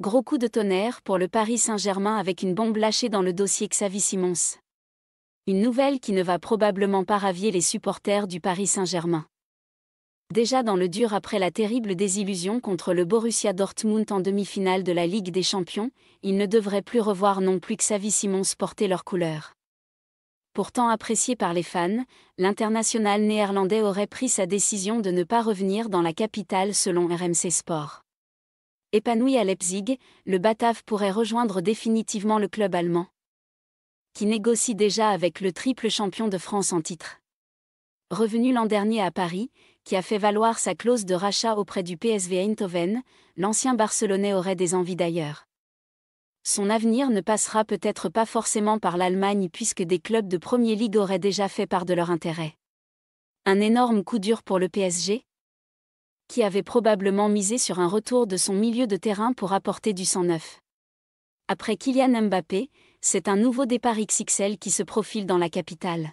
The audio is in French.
Gros coup de tonnerre pour le Paris Saint-Germain avec une bombe lâchée dans le dossier Xavi Simons. Une nouvelle qui ne va probablement pas ravier les supporters du Paris Saint-Germain. Déjà dans le dur après la terrible désillusion contre le Borussia Dortmund en demi-finale de la Ligue des Champions, ils ne devraient plus revoir non plus Xavi Simons porter leurs couleur. Pourtant apprécié par les fans, l'international néerlandais aurait pris sa décision de ne pas revenir dans la capitale selon RMC Sport. Épanoui à Leipzig, le Batave pourrait rejoindre définitivement le club allemand, qui négocie déjà avec le triple champion de France en titre. Revenu l'an dernier à Paris, qui a fait valoir sa clause de rachat auprès du PSV Eindhoven, l'ancien Barcelonais aurait des envies d'ailleurs. Son avenir ne passera peut-être pas forcément par l'Allemagne puisque des clubs de Premier League auraient déjà fait part de leur intérêt. Un énorme coup dur pour le PSG, qui avait probablement misé sur un retour de son milieu de terrain pour apporter du sang neuf. Après Kylian Mbappé, c'est un nouveau départ XXL qui se profile dans la capitale.